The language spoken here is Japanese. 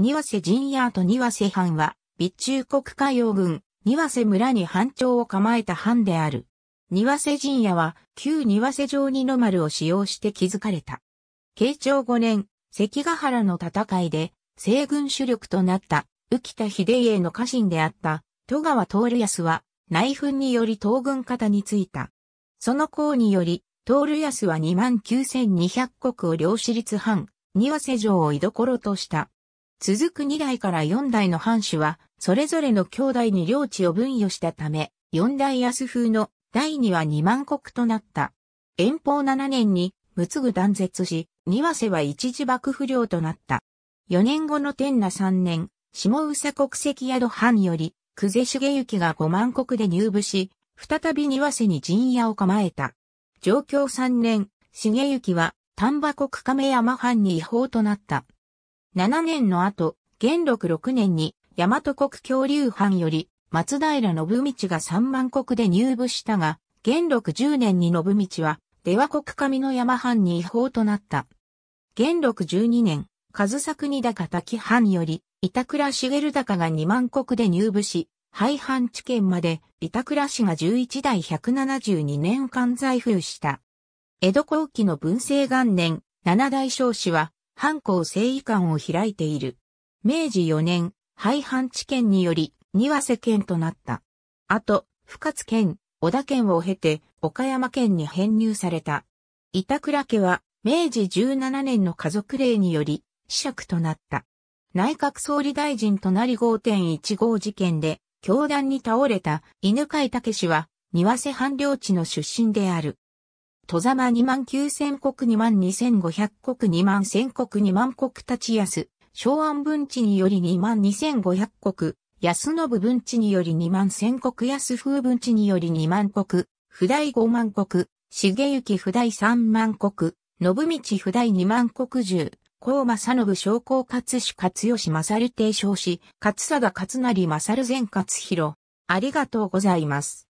庭瀬陣屋と庭瀬藩は、備中国海洋軍、庭瀬村に藩長を構えた藩である。庭瀬陣屋は、旧庭瀬城二の丸を使用して築かれた。慶長5年、関ヶ原の戦いで、西軍主力となった、浮田秀家の家臣であった、戸川徹康は、内紛により東軍方についた。その功により、徹康は29,200国を領主立藩、庭瀬城を居所とした。続く2代から4代の藩主は、それぞれの兄弟に領地を分与したため、4代安風の第2は2万国となった。遠方7年に、つぐ断絶し、二和瀬は一時幕府領となった。4年後の天那3年、下宇佐国籍宿藩より、久世茂行が5万国で入部し、再び二和瀬に陣屋を構えた。上京3年、茂行は丹波国亀山藩に違法となった。7年の後、元禄6年に、大和国恐竜藩より、松平信道が三万国で入部したが、元禄10年に信道は、出羽国上の山藩に違法となった。元禄12年、和作に高滝藩より、板倉茂高が2万国で入部し、廃藩地県まで板倉氏が11代172年間在封した。江戸後期の文政元年、七代将氏は藩校正義館を開いている。明治4年、廃藩置県により、庭瀬県となった。あと、深津県、小田県を経て、岡山県に編入された。板倉家は、明治17年の家族令により、死釈となった。内閣総理大臣となり5.15事件で、教団に倒れた犬飼武氏は、庭瀬藩領地の出身である。戸様2万9000国2万2500国2万1000国2万国立ち安、昭安文治により2万2500国、安信文治により2万1000国安風文治により2万国、不代5万国、重行不代3万国、信道不代2万国十、高正信昭光勝主勝吉勝提唱し、勝貞勝成勝善勝弘。ありがとうございます。